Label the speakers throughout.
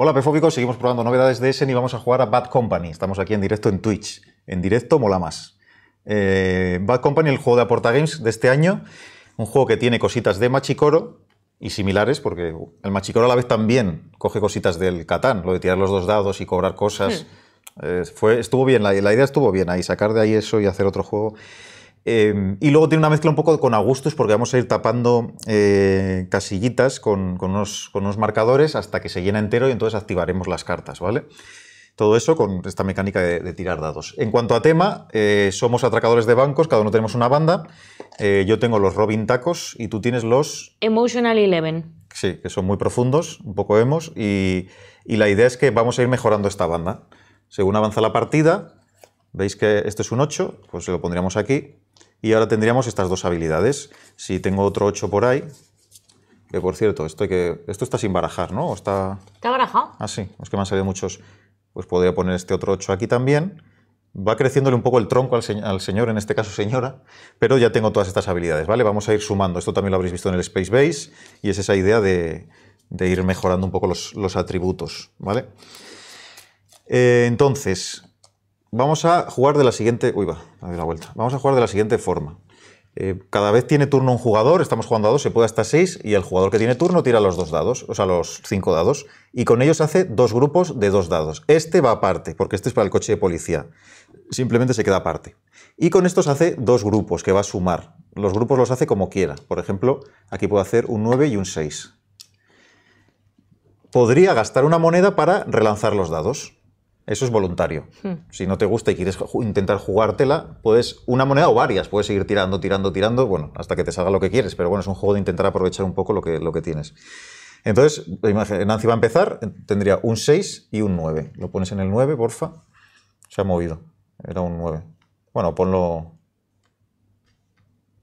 Speaker 1: Hola, Pefóbicos. Seguimos probando novedades de Essen y vamos a jugar a Bad Company. Estamos aquí en directo en Twitch. En directo mola más. Eh, Bad Company, el juego de Aporta Games de este año. Un juego que tiene cositas de Machicoro y similares, porque el Machicoro a la vez también coge cositas del Catán, lo de tirar los dos dados y cobrar cosas. Hmm. Eh, fue, estuvo bien, la idea estuvo bien ahí, sacar de ahí eso y hacer otro juego. Em, y luego tiene una mezcla un poco con Augustus porque vamos a ir tapando eh, casillitas con, unos, marcadores hasta que se llena entero y entonces activaremos las cartas, ¿vale? Todo eso con esta mecánica de, tirar dados. En cuanto a tema, eh, somos atracadores de bancos, cada uno tenemos una banda. Eh, yo tengo los Robin Tacos y tú tienes los...
Speaker 2: Emotional Eleven.
Speaker 1: Sí, que son muy profundos, un poco hemos, y, y la idea es que vamos a ir mejorando esta banda. Según avanza la partida, veis que este es un 8, pues lo pondríamos aquí, y ahora tendríamos estas dos habilidades. Si tengo otro 8 por ahí, que por cierto, esto, que, esto está sin barajar, ¿no? está... barajado? Ah, sí, es que me han salido muchos. Pues podría poner este otro 8 aquí también. Va creciéndole un poco el tronco al, señor, en este caso señora, pero ya tengo todas estas habilidades, ¿vale? Vamos a ir sumando. Esto también lo habréis visto en el Space Base y es esa idea de, ir mejorando un poco los, atributos, ¿vale? Eh, entonces, Vamos a jugar de la siguiente. Uy, va, la vuelta. Vamos a jugar de la siguiente forma. Eh, cada vez tiene turno un jugador, estamos jugando a dos, se puede hasta seis, y el jugador que tiene turno tira los dos dados, o sea, los cinco dados, y con ellos hace dos grupos de dos dados. Este va aparte, porque este es para el coche de policía. Simplemente se queda aparte. Y con estos hace dos grupos que va a sumar. Los grupos los hace como quiera. Por ejemplo, aquí puedo hacer un 9 y un 6. Podría gastar una moneda para relanzar los dados. Eso es voluntario. Hmm. Si no te gusta y quieres intentar jugártela, puedes una moneda o varias, puedes seguir tirando, tirando, tirando, bueno, hasta que te salga lo que quieres, pero bueno, es un juego de intentar aprovechar un poco lo que, lo que tienes. Entonces, Nancy va a empezar, tendría un 6 y un 9. Lo pones en el 9, porfa. Se ha movido. Era un 9. Bueno, ponlo...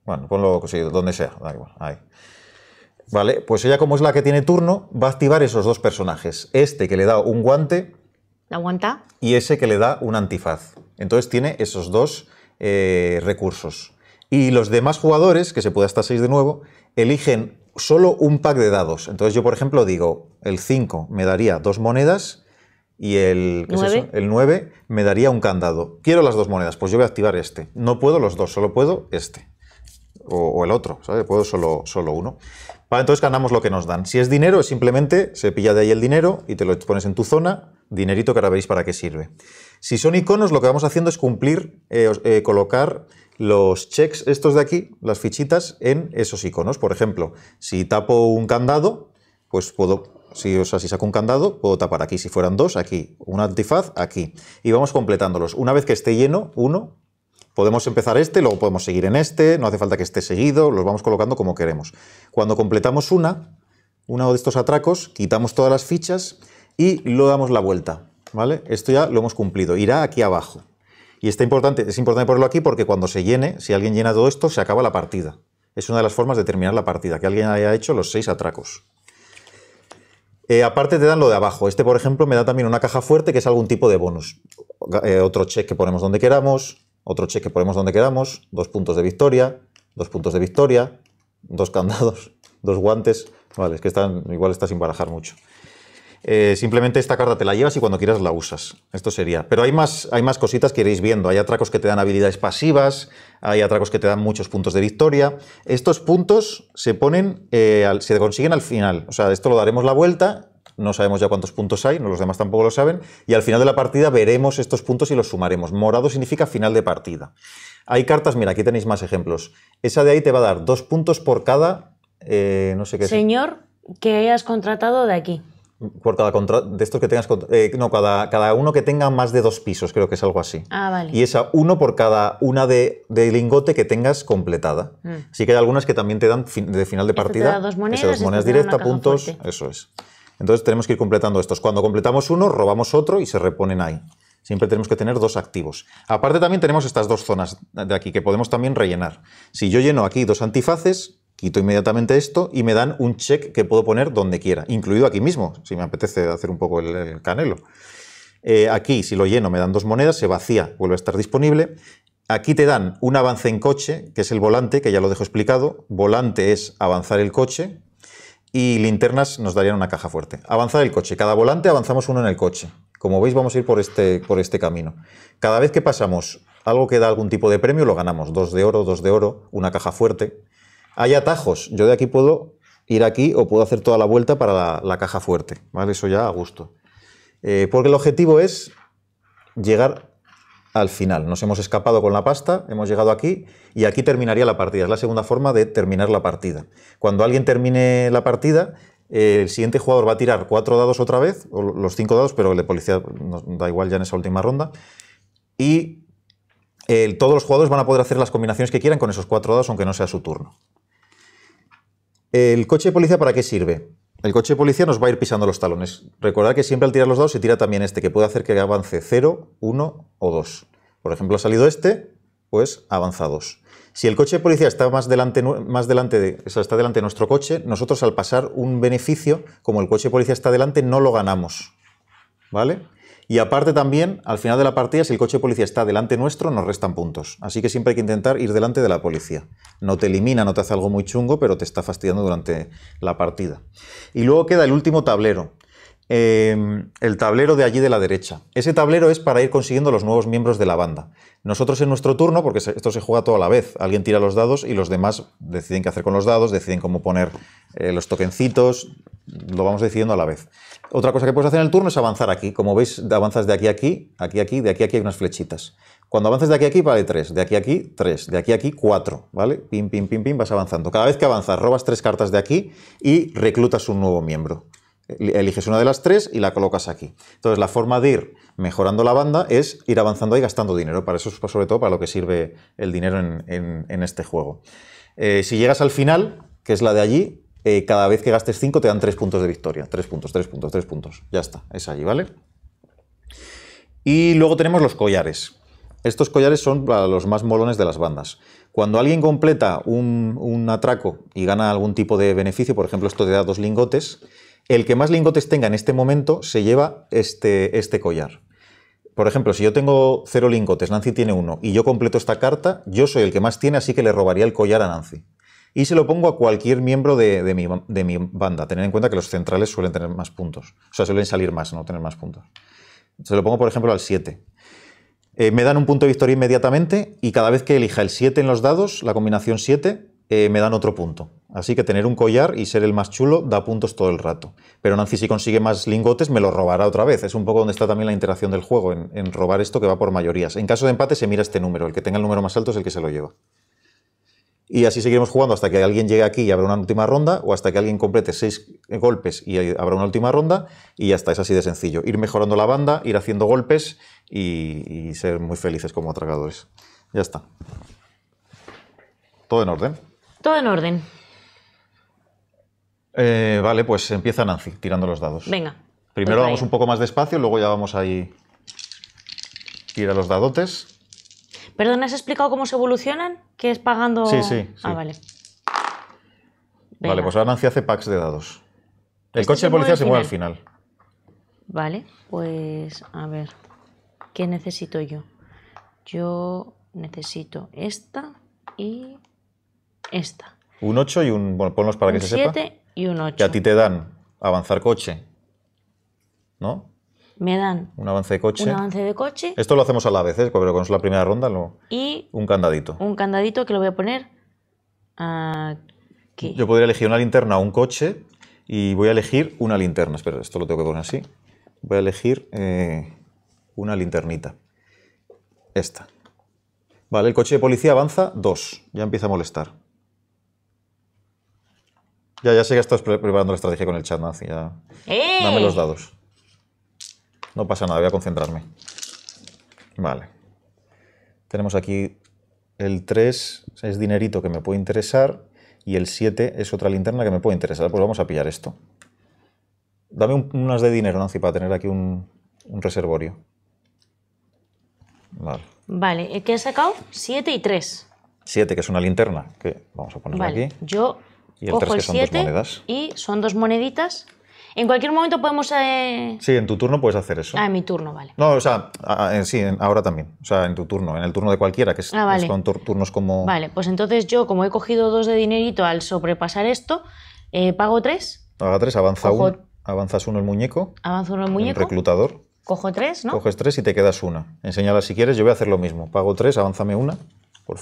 Speaker 1: Bueno, ponlo donde sea, da igual, ahí. Vale, pues ella como es la que tiene turno, va a activar esos dos personajes. Este que le da un guante aguanta. Y ese que le da un antifaz. Entonces tiene esos dos eh, recursos. Y los demás jugadores, que se puede hasta seis de nuevo, eligen solo un pack de dados. Entonces yo, por ejemplo, digo, el 5 me daría dos monedas y el, 9? me daría un candado. Quiero las dos monedas, pues yo voy a activar este. No puedo los dos, solo puedo este. O, el otro, ¿sabes? Puedo solo, solo uno. entonces ganamos lo que nos dan. Si es dinero, es simplemente se pilla de ahí el dinero y te lo pones en tu zona dinerito que ahora veréis para qué sirve. Si son iconos, lo que vamos haciendo es cumplir, eh, eh, colocar los checks, estos de aquí, las fichitas, en esos iconos. Por ejemplo, si tapo un candado, pues puedo, si, o si saco un candado, puedo tapar aquí. Si fueran dos, aquí. Un antifaz, aquí. Y vamos completándolos. Una vez que esté lleno, uno, Podemos empezar este, luego podemos seguir en este, no hace falta que esté seguido, los vamos colocando como queremos. Cuando completamos una, uno de estos atracos, quitamos todas las fichas y lo damos la vuelta, ¿vale? Esto ya lo hemos cumplido, irá aquí abajo. Y está importante, es importante ponerlo aquí porque cuando se llene, si alguien llena todo esto, se acaba la partida. Es una de las formas de terminar la partida, que alguien haya hecho los seis atracos. Eh, aparte te dan lo de abajo. Este, por ejemplo, me da también una caja fuerte que es algún tipo de bonus. Eh, otro cheque que ponemos donde queramos, otro cheque que ponemos donde queramos, dos puntos de victoria, dos puntos de victoria, dos candados, dos guantes. Vale, es que están, igual está sin barajar mucho. Eh, simplemente esta carta te la llevas y cuando quieras la usas. Esto sería. Pero hay más, hay más cositas que iréis viendo. Hay atracos que te dan habilidades pasivas, hay atracos que te dan muchos puntos de victoria. Estos puntos se ponen, eh, se consiguen al final. O sea, esto lo daremos la vuelta. No sabemos ya cuántos puntos hay, no los demás tampoco lo saben. Y al final de la partida veremos estos puntos y los sumaremos. Morado significa final de partida. Hay cartas, mira, aquí tenéis más ejemplos. Esa de ahí te va a dar dos puntos por cada. Eh, no sé qué.
Speaker 2: Señor, que hayas contratado de aquí
Speaker 1: por cada de estos que tengas, eh, no, cada, cada uno que tenga más de dos pisos, creo que es algo así. Ah, vale. Y esa uno por cada una de, lingote que tengas completada. Mm. sí que hay algunas que también te dan de final de partida. dos monedas, directa, puntos, eso es. Entonces tenemos que ir completando estos. Cuando completamos uno, robamos otro y se reponen ahí. Siempre tenemos que tener dos activos. Aparte también tenemos estas dos zonas de aquí que podemos también rellenar. Si yo lleno aquí dos antifaces, quito inmediatamente esto y me dan un check que puedo poner donde quiera, incluido aquí mismo, si me apetece hacer un poco el, canelo. Eh, aquí, si lo lleno, me dan dos monedas, se vacía, vuelve a estar disponible. Aquí te dan un avance en coche, que es el volante, que ya lo dejo explicado. Volante es avanzar el coche, y linternas nos darían una caja fuerte. Avanzar el coche. Cada volante avanzamos uno en el coche. Como veis, vamos a ir por este, por este camino. Cada vez que pasamos algo que da algún tipo de premio, lo ganamos. Dos de oro, dos de oro, una caja fuerte. Hay atajos. Yo de aquí puedo ir aquí o puedo hacer toda la vuelta para la, caja fuerte. ¿vale? Eso ya a gusto. Eh, porque el objetivo es llegar al final. Nos hemos escapado con la pasta, hemos llegado aquí y aquí terminaría la partida. Es la segunda forma de terminar la partida. Cuando alguien termine la partida, eh, el siguiente jugador va a tirar cuatro dados otra vez, o los cinco dados, pero el de policía nos da igual ya en esa última ronda. Y eh, todos los jugadores van a poder hacer las combinaciones que quieran con esos cuatro dados, aunque no sea su turno. ¿El coche de policía para qué sirve? El coche de policía nos va a ir pisando los talones. Recordad que siempre al tirar los dados se tira también este, que puede hacer que avance 0, 1 o 2. Por ejemplo, ha salido este, pues avanza 2. Si el coche de policía está más delante, más delante de, está delante de nuestro coche, nosotros al pasar un beneficio, como el coche de policía está delante, no lo ganamos. ¿Vale? Y aparte también, al final de la partida, si el coche de policía está delante nuestro, nos restan puntos. Así que siempre hay que intentar ir delante de la policía. No te elimina, no te hace algo muy chungo, pero te está fastidiando durante la partida. Y luego queda el último tablero. Em, el tablero de allí de la derecha. Ese tablero es para ir consiguiendo los nuevos miembros de la banda. Nosotros en nuestro turno, porque esto se juega todo a la vez, alguien tira los dados y los demás deciden qué hacer con los dados, deciden cómo poner eh, los tokencitos, lo vamos decidiendo a la vez. Otra cosa que puedes hacer en el turno es avanzar aquí. Como veis, avanzas de aquí a aquí, aquí a aquí, de aquí a aquí hay unas flechitas. Cuando avances de aquí a aquí, vale tres, de aquí a aquí, tres, de aquí a aquí, cuatro, ¿vale? Pim, pim, pim, pim, vas avanzando. Cada vez que avanzas, robas tres cartas de aquí y reclutas un nuevo miembro. E-, eliges una de las tres y la colocas aquí. Entonces, la forma de ir mejorando la banda es ir avanzando y gastando dinero. Para eso es sobre todo para lo que sirve el dinero en, este juego. Eh, si llegas al final, que es la de allí, eh, cada vez que gastes 5 te dan 3 puntos de victoria. 3 puntos, 3 puntos, 3 puntos. Ya está, es allí, ¿vale? Y luego tenemos los collares. Estos collares son los más molones de las bandas. Cuando alguien completa un, atraco y gana algún tipo de beneficio, por ejemplo, esto te da dos lingotes, el que más lingotes tenga en este momento se lleva este, este collar. Por ejemplo, si yo tengo cero lingotes, Nancy tiene uno, y yo completo esta carta, yo soy el que más tiene, así que le robaría el collar a Nancy y se lo pongo a cualquier miembro de, mi, banda. Tener en cuenta que los centrales suelen tener más puntos. O sea, suelen salir más, no tener más puntos. Se lo pongo, por ejemplo, al 7. Eh, me dan un punto de victoria inmediatamente y cada vez que elija el 7 en los dados, la combinación 7, eh, me dan otro punto. Así que tener un collar y ser el más chulo da puntos todo el rato. Pero Nancy si consigue más lingotes me lo robará otra vez. Es un poco donde está también la interacción del juego, en robar esto que va por mayorías. En caso de empate se mira este número. El que tenga el número más alto es el que se lo lleva y así seguiremos jugando hasta que alguien llegue aquí y habrá una última ronda, o hasta que alguien complete seis golpes y habrá una última ronda, y ya está, es así de sencillo. Ir mejorando la banda, ir haciendo golpes y, ser muy felices como atracadores. Ya está. Todo en orden.
Speaker 2: Todo en orden.
Speaker 1: Eh, vale, pues empieza Nancy tirando los dados. Venga. Primero vamos un poco más despacio, luego ya vamos ahí. Tira los dadotes.
Speaker 2: Perdón, ¿has explicado cómo se evolucionan? es pagando. Ah, vale. Vale, pues ahora
Speaker 1: Nancy hace packs de dados. El este coche de policía se mueve al final.
Speaker 2: Vale, pues a ver. ¿Qué necesito yo? Yo necesito esta y esta.
Speaker 1: Un 8 y un. Bueno, ponlos para que se sepa. 7 y un 8. Que a ti te dan avanzar coche. ¿No? me dan un avance de coche. de
Speaker 2: coche. Esto lo
Speaker 1: hacemos a la vez, ¿eh? pero con la primera ronda lo... Y un candadito.
Speaker 2: Un candadito que lo voy a poner aquí.
Speaker 1: Yo podría elegir una linterna o un coche y voy a elegir una linterna. Espera, esto lo tengo que poner así. Voy a elegir eh, una linternita. Esta. Vale, el coche de policía avanza dos. Ya empieza a molestar. Ya, ya sé que estás preparando la estrategia con el chat, Nancy. ¡Eh! Dame los dados. No pasa nada, voy a concentrarme. Vale. Tenemos aquí el 3, es dinerito que me puede interesar, y el 7 es otra linterna que me puede interesar. Pues vamos a pillar esto. Dame unas de dinero, Nancy, para tener aquí un, reservorio. Vale.
Speaker 2: Vale, eh, ¿qué he sacado? 7 y 3.
Speaker 1: 7, que es una linterna, que vamos a ponerla aquí. Yo y el son dos monedas.
Speaker 2: y son dos moneditas en cualquier momento podemos... Eh,
Speaker 1: sí, en tu turno puedes hacer eso. Ah, en
Speaker 2: mi turno, vale.
Speaker 1: No, o sea, sí, ahora también. O sea, en tu turno, en el turno de cualquiera, que es, ah, con turnos como... Vale,
Speaker 2: pues entonces yo, como he cogido dos de dinerito al sobrepasar esto, eh, pago tres.
Speaker 1: Paga tres, avanza uno. Avanzas uno el muñeco.
Speaker 2: Avanza uno el muñeco.
Speaker 1: reclutador.
Speaker 2: Cojo tres, ¿no? Coges
Speaker 1: tres y te quedas una. Enseñala si quieres, yo voy a hacer lo mismo. Pago tres, avánzame una, por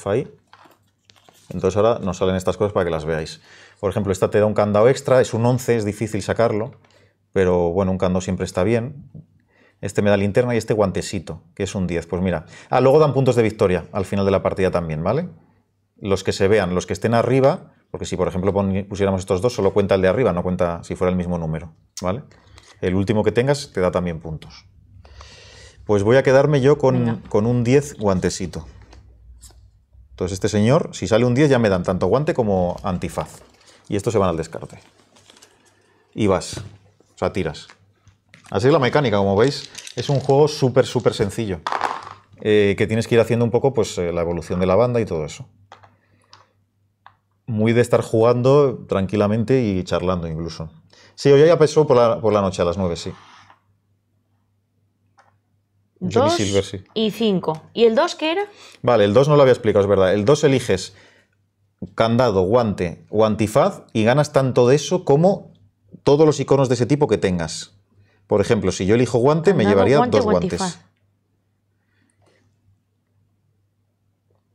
Speaker 1: Entonces ahora nos salen estas cosas para que las veáis. Por ejemplo, esta te da un candado extra, es un 11, es difícil sacarlo, pero bueno, un candado siempre está bien. Este me da linterna y este guantesito, que es un 10. Pues mira. Ah, luego dan puntos de victoria al final de la partida también, ¿vale? Los que se vean, los que estén arriba, porque si por ejemplo pusiéramos estos dos, solo cuenta el de arriba, no cuenta si fuera el mismo número, ¿vale? El último que tengas te da también puntos. Pues voy a quedarme yo con, con un 10 guantesito. Entonces este señor, si sale un 10 ya me dan tanto guante como antifaz y estos se van al descarte. Y vas, o sea, tiras. Así es la mecánica, como veis, es un juego súper, súper sencillo, eh, que tienes que ir haciendo un poco pues, eh, la evolución de la banda y todo eso. Muy de estar jugando tranquilamente y charlando incluso. Sí, hoy ya pasó por la, noche a las 9, sí. sí.
Speaker 2: Y 5. ¿Y el 2 qué era?
Speaker 1: Vale, el 2 no lo había explicado, es verdad. El 2 eliges candado, guante o y ganas tanto de eso como todos los iconos de ese tipo que tengas. Por ejemplo, si yo elijo guante, me llevaría dos guantes.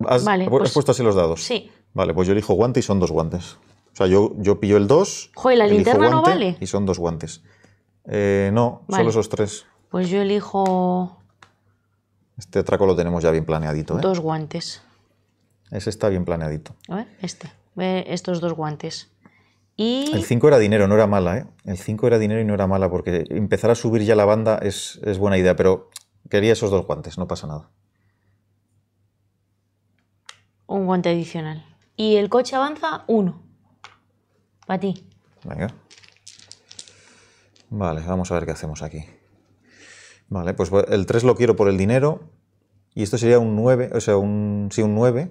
Speaker 1: ¿Has, pues puesto así los dados? Sí. Vale, pues yo elijo guante y son dos guantes. O sea, yo, yo pillo el 2. Joder, la linterna no vale. Y son dos guantes. Eh, no, solo esos tres.
Speaker 2: Pues yo elijo.
Speaker 1: Este traco lo tenemos ya bien planeadito. ¿eh? Dos
Speaker 2: guantes.
Speaker 1: Ese está bien planeadito.
Speaker 2: A ver, este. estos dos guantes. Y... El
Speaker 1: 5 era dinero, no era mala, ¿eh? El 5 era dinero y no era mala, porque empezar a subir ya la banda es, buena idea, pero quería esos dos guantes, no pasa nada.
Speaker 2: Un guante adicional. Y el coche avanza uno. Para ti.
Speaker 1: Venga. Vale, vamos a ver qué hacemos aquí. Vale, pues el 3 lo quiero por el dinero. Y esto sería un 9, o sea, un, sí, un 9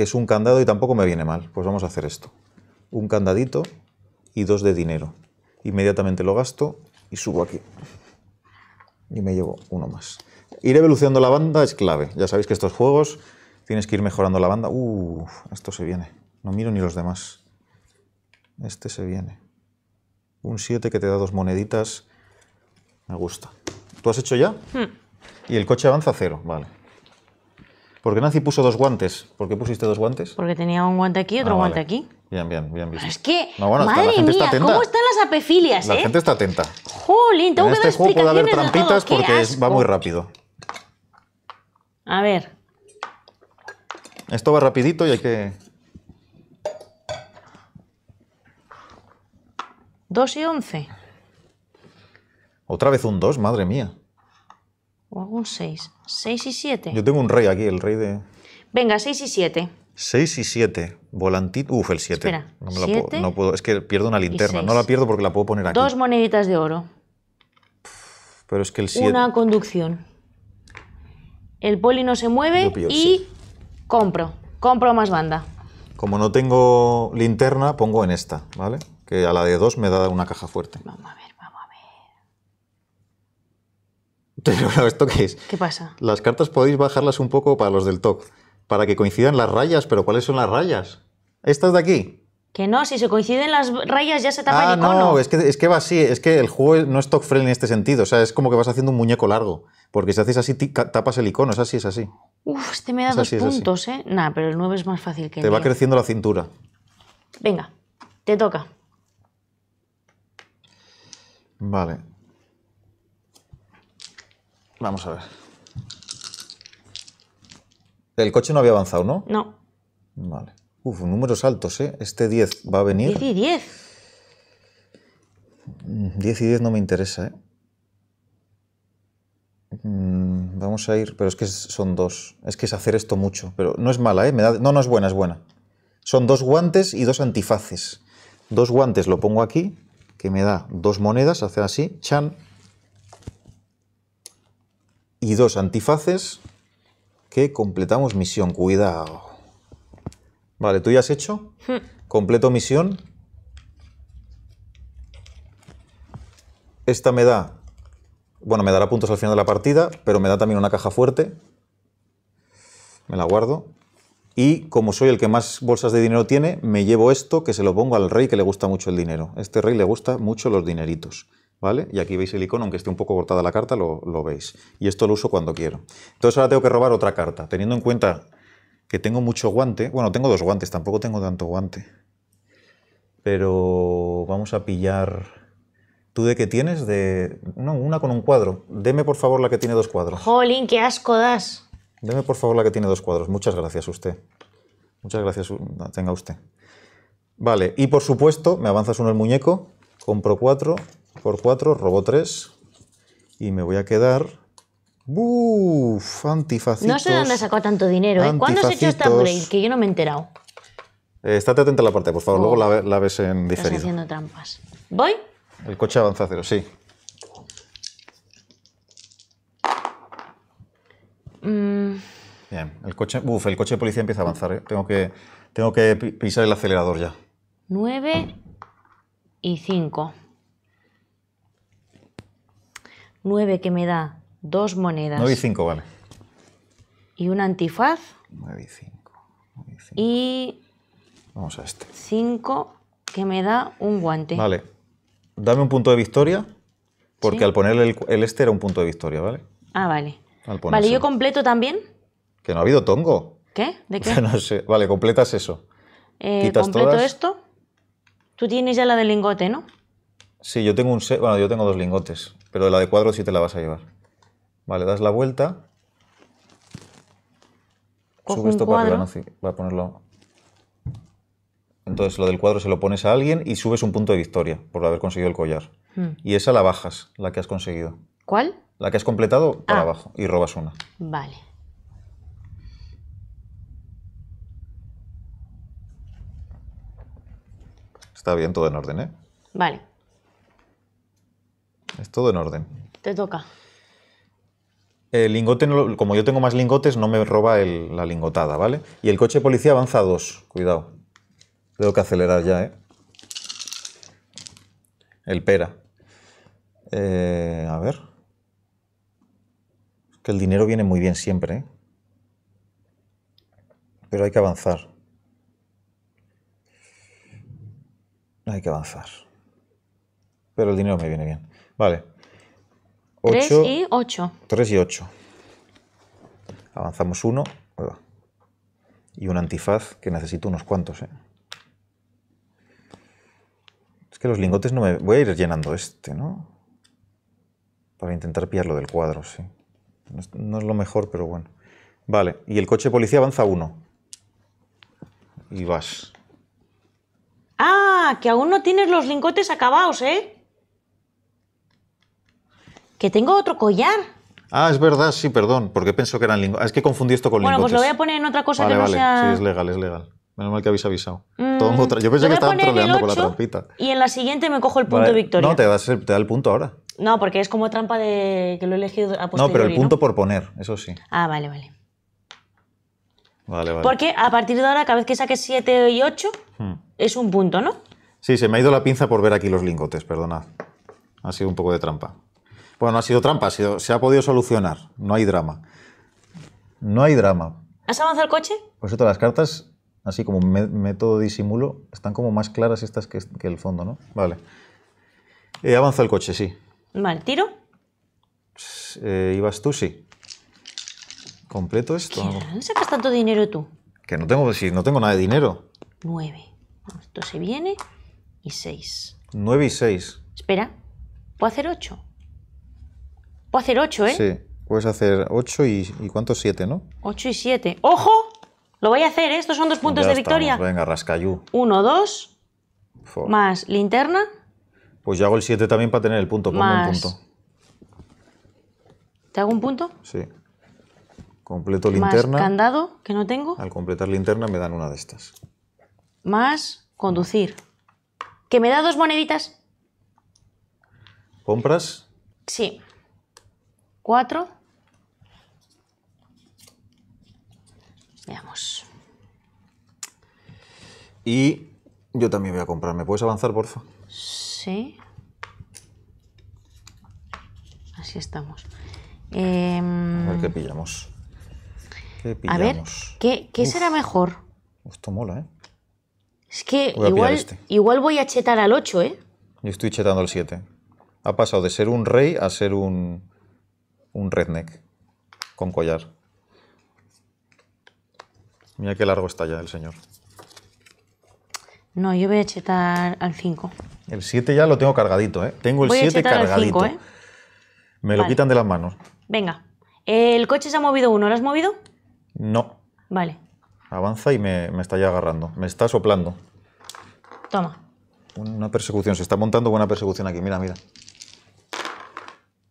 Speaker 1: que es un candado y tampoco me viene mal. Pues vamos a hacer esto. Un candadito y dos de dinero. Inmediatamente lo gasto y subo aquí. Y me llevo uno más. Ir evolucionando la banda es clave. Ya sabéis que estos juegos tienes que ir mejorando la banda. Uh, esto se viene. No miro ni los demás. Este se viene. Un 7 que te da dos moneditas. Me gusta. ¿Tú has hecho ya? Hmm. Y el coche avanza a cero. Vale. ¿Por qué Nancy puso dos guantes? ¿Por qué pusiste dos guantes?
Speaker 2: Porque tenía un guante aquí y otro ah, guante aquí.
Speaker 1: Bien, bien, bien es que, no, madre mía, ¿cómo están
Speaker 2: las apefilias, La eh?
Speaker 1: gente está atenta.
Speaker 2: Jolín, tengo en que este juego puede haber trampitas porque
Speaker 1: va muy rápido. A ver. Esto va rapidito y hay que...
Speaker 2: Dos y once.
Speaker 1: Otra vez un dos, madre mía.
Speaker 2: O Un seis. 6 y 7. Yo
Speaker 1: tengo un rey aquí, el rey de...
Speaker 2: Venga, 6 y 7.
Speaker 1: 6 y 7. Volantito. Uf, el 7. Espera. No, me siete, no puedo, Es que pierdo una linterna. No la pierdo porque la puedo poner aquí. Dos
Speaker 2: moneditas de oro.
Speaker 1: Pero es que el 7. Una
Speaker 2: conducción. El poli no se mueve y compro. Compro más banda.
Speaker 1: Como no tengo linterna, pongo en esta, ¿vale? Que a la de 2 me da una caja fuerte. No, a Pero, ¿esto qué es? ¿Qué pasa? Las cartas podéis bajarlas un poco para los del TOC, para que coincidan las rayas, pero ¿cuáles son las rayas? Estas de aquí.
Speaker 2: Que no, si se coinciden las rayas ya se tapa el ah, icono. No,
Speaker 1: es que, es que va así, es que el juego no es TOC friendly en este sentido, o sea, es como que vas haciendo un muñeco largo, porque si haces así tapas el icono, es así, es así.
Speaker 2: Uf, este me da dos puntos, ¿eh? Nada, pero el 9 es más fácil que Te va
Speaker 1: creciendo la cintura.
Speaker 2: Venga, te toca.
Speaker 1: Vale. Vamos a ver. El coche no había avanzado, ¿no? No. Vale. Uf, números altos, ¿eh? Este 10 va a venir. 10 y 10. 10 mm, y 10 no me interesa, ¿eh? Mm, vamos a ir, pero es que son dos. Es que es hacer esto mucho. Pero no es mala, ¿eh? No, no es buena, es buena. Son dos guantes y dos antifaces. Dos guantes lo pongo aquí, que me da dos monedas, hacer así, chan, y dos antifaces que completamos misión. Cuidado. Vale, ¿tú ya has hecho? Hmm. Completo misión. Esta me da... Bueno, me dará puntos al final de la partida, pero me da también una caja fuerte. Me la guardo. Y como soy el que más bolsas de dinero tiene, me llevo esto que se lo pongo al rey que le gusta mucho el dinero. este rey le gusta mucho los dineritos. ¿vale? Y aquí veis el icono, aunque esté un poco cortada la carta, lo, veis. Y esto lo uso cuando quiero. Entonces ahora tengo que robar otra carta, teniendo en cuenta que tengo mucho guante. Bueno, tengo dos guantes, tampoco tengo tanto guante. Pero vamos a pillar... ¿Tú de qué tienes? De... No, una con un cuadro. Deme por favor la que tiene dos cuadros. Jolín, qué
Speaker 2: asco das.
Speaker 1: Deme por favor la que tiene dos cuadros. Muchas gracias usted. Muchas gracias, tenga usted. Vale, y por supuesto, me avanzas uno el muñeco, compro cuatro por 4, robo 3. Y me voy a quedar... ¡Buf! Antifacitos. No sé dónde
Speaker 2: sacó tanto dinero, ¿eh? ¿Cuándo has hecho esta upgrade? Que yo no me he enterado.
Speaker 1: Eh, estate atenta a la parte, por favor. luego la, oh. ves en diferido. Estás
Speaker 2: haciendo trampas. ¿Voy?
Speaker 1: El coche avanza a cero, sí. Mm. Bien, el coche, uf, el coche de policía empieza a avanzar. Eh. tengo que pisar el acelerador ya.
Speaker 2: 9 y 5. 9 que me da dos monedas. 9 y 5, vale. Y un antifaz.
Speaker 1: 9 y 5.
Speaker 2: Y. Vamos a este. 5 que me da un guante. Vale.
Speaker 1: Dame un punto de victoria, porque al ponerle el, este era un punto de victoria, ¿vale? Ah, vale. Vale, yo
Speaker 2: completo también.
Speaker 1: Que no ha habido tongo.
Speaker 2: ¿Qué? ¿De qué? no
Speaker 1: sé. Vale, completas eso.
Speaker 2: Eh, Quitas completo esto. Tú tienes ya la del lingote, ¿no?
Speaker 1: Sí, yo tengo un bueno, yo tengo dos lingotes, pero la de cuadro sí te la vas a llevar. Vale, das la vuelta.
Speaker 2: Coge Sube esto para arriba,
Speaker 1: a ponerlo. Entonces lo del cuadro se lo pones a alguien y subes un punto de victoria por haber conseguido el collar. Hmm. Y esa la bajas, la que has conseguido. ¿Cuál? La que has completado para ah. abajo y robas una. Vale. Está bien todo en orden, ¿eh? Vale es todo en orden. Te toca. El lingote, como yo tengo más lingotes, no me roba la lingotada, ¿vale? Y el coche de policía avanza a dos, cuidado. Tengo que acelerar ya, ¿eh? El pera. Eh, a ver. que el dinero viene muy bien siempre, ¿eh? Pero hay que avanzar. Hay que avanzar. Pero el dinero me viene bien. Vale. 8, 3 y 8. 3 y 8. Avanzamos uno. Y un antifaz que necesito unos cuantos. ¿eh? Es que los lingotes no me... Voy a ir llenando este, ¿no? Para intentar pillarlo del cuadro, sí. No es lo mejor, pero bueno. Vale, y el coche de policía avanza uno. Y vas.
Speaker 2: Ah, que aún no tienes los lingotes acabados, ¿eh? Que tengo otro collar.
Speaker 1: Ah, es verdad, sí, perdón, porque pensó que eran lingotes. Ah, es que confundí esto con lingotes. Bueno, pues lo voy a
Speaker 2: poner en otra cosa que no sea... Sí, es
Speaker 1: legal, es legal. Menos mal que habéis avisado. Mm, yo pensé que estaban troleando con la trampita.
Speaker 2: Y en la siguiente me cojo el punto victoria. No, te,
Speaker 1: da el punto ahora.
Speaker 2: No, porque es como trampa de que lo he elegido a posteriori. No, pero el punto
Speaker 1: por poner, eso sí.
Speaker 2: Ah, vale, vale.
Speaker 1: Vale, vale. Porque
Speaker 2: a partir de ahora, cada vez que saque 7 y 8, hmm. es un punto, ¿no?
Speaker 1: Sí, se me ha ido la pinza por ver aquí los lingotes, perdonad. Ha sido un poco de trampa. Bueno, ha sido trampa, se ha podido solucionar. No hay drama. No hay drama.
Speaker 2: ¿Has avanzado el coche?
Speaker 1: Pues cierto, las cartas, así como método disimulo, están como más claras estas que, el fondo, ¿no? Vale. He avanzado el coche, sí. Vale, ¿tiro? Eh, ¿Ibas tú? Sí. ¿Completo esto? ¿Qué
Speaker 2: ¿Dónde sacas tanto dinero tú?
Speaker 1: Que no tengo, si no tengo nada de dinero.
Speaker 2: Nueve. Esto se viene y seis.
Speaker 1: Nueve y seis.
Speaker 2: Espera, ¿puedo hacer ocho? Puedo hacer 8, ¿eh?
Speaker 1: Sí, puedes hacer 8 y, y ¿cuánto? 7, ¿no?
Speaker 2: 8 y 7. ¡Ojo! Lo voy a hacer, ¿eh? Estos son dos puntos de victoria.
Speaker 1: Venga, Rascayú.
Speaker 2: 1, 2, más linterna.
Speaker 1: Pues yo hago el 7 también para tener el punto. un punto. ¿Te hago un punto? Sí. Completo linterna. Más
Speaker 2: candado, que no tengo.
Speaker 1: Al completar linterna me dan una de estas.
Speaker 2: Más conducir. ¿Que me da dos moneditas?
Speaker 1: ¿Compras?
Speaker 2: Sí. 4.
Speaker 1: Veamos. Y yo también voy a comprarme. puedes avanzar, porfa?
Speaker 2: Sí. Así estamos. Em, a ver qué
Speaker 1: pillamos. A ver, ¿qué, será mejor? Esto mola, ¿eh?
Speaker 2: Es que igual, este. igual voy a chetar al 8, ¿eh?
Speaker 1: Yo estoy chetando al 7. Ha pasado de ser un rey a ser un un redneck con collar. Mira qué largo está ya el señor.
Speaker 2: No, yo voy a chetar al 5.
Speaker 1: El 7 ya lo tengo cargadito, ¿eh? Tengo el 7 cargadito. ¿eh? Me lo quitan de las manos.
Speaker 2: Venga. El coche se ha movido uno, ¿lo has movido? No. Vale.
Speaker 1: Avanza y me, me está ya agarrando. Me está soplando. Toma. Una persecución. Se está montando buena persecución aquí. Mira, mira.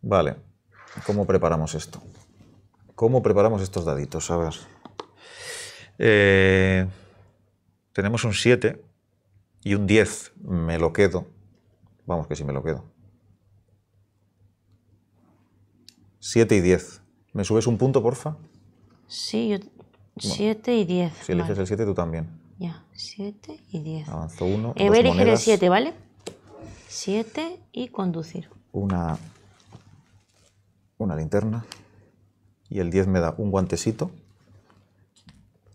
Speaker 1: Vale. ¿Cómo preparamos esto? ¿Cómo preparamos estos daditos? A ver. Eh, tenemos un 7 y un 10. Me lo quedo. Vamos que sí me lo quedo. 7 y 10. ¿Me subes un punto, porfa?
Speaker 2: Sí, 7 y 10. Si eliges el
Speaker 1: 7, tú también.
Speaker 2: Ya, 7 y 10.
Speaker 1: Avanzo 1. Ever elige el 7,
Speaker 2: ¿vale? 7 y conducir.
Speaker 1: Una una linterna y el 10 me da un guantecito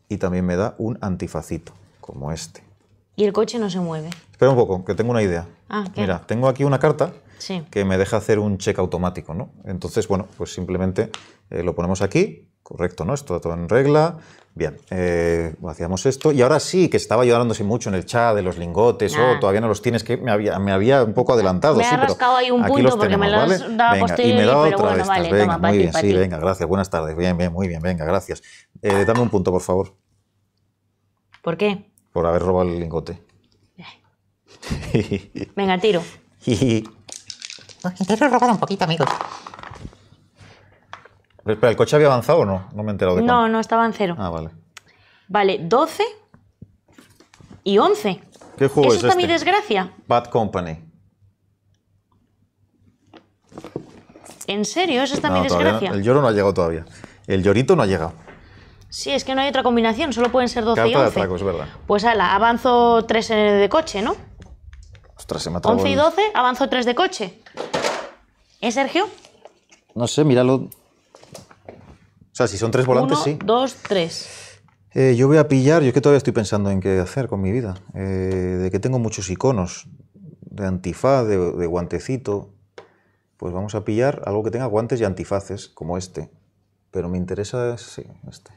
Speaker 1: y también me da un antifacito, como este.
Speaker 2: Y el coche no se mueve.
Speaker 1: Espera un poco, que tengo una idea. Ah, Mira, tengo aquí una carta que me deja hacer un check automático, ¿no? Entonces, bueno, pues simplemente eh, lo ponemos aquí Correcto, ¿no? Está todo en regla. Bien, eh, hacíamos esto. Y ahora sí, que estaba ayudándose mucho en el chat de los lingotes, o oh, todavía no los tienes, que me había, un poco adelantado. Me sí, ha rascado ahí un punto porque me lo y me da otra venga, muy bien, sí, venga, gracias, buenas tardes. Bien, bien, muy bien, venga, gracias. Eh, dame un punto, por favor. ¿Por qué? Por haber robado el lingote. venga, tiro. Intento
Speaker 2: robar un poquito, amigos.
Speaker 1: Espera, ¿el coche había avanzado o no? No me he enterado de No,
Speaker 2: no, estaba en cero. Ah, vale. Vale, 12 y 11.
Speaker 1: ¿Qué juego ¿Eso es está mi este? desgracia? Bad Company.
Speaker 2: ¿En serio? ¿Eso está mi desgracia? No, el
Speaker 1: lloro no ha llegado todavía. El llorito no ha llegado.
Speaker 2: Sí, es que no hay otra combinación, solo pueden ser 12 y 11. De verdad. Pues ala, avanzo 3 eh, de coche, ¿no?
Speaker 1: Ostras, se me ha 11 y 12,
Speaker 2: avanzo 3 de coche. ¿Eh, Sergio?
Speaker 1: No sé, míralo. O sea, si son tres volantes, Uno, sí.
Speaker 2: Dos, tres.
Speaker 1: Eh, yo voy a pillar, yo es que todavía estoy pensando en qué hacer con mi vida. Eh, de que tengo muchos iconos de antifaz, de, guantecito. Pues vamos a pillar algo que tenga guantes y antifaces, como este. Pero me interesa, sí, este.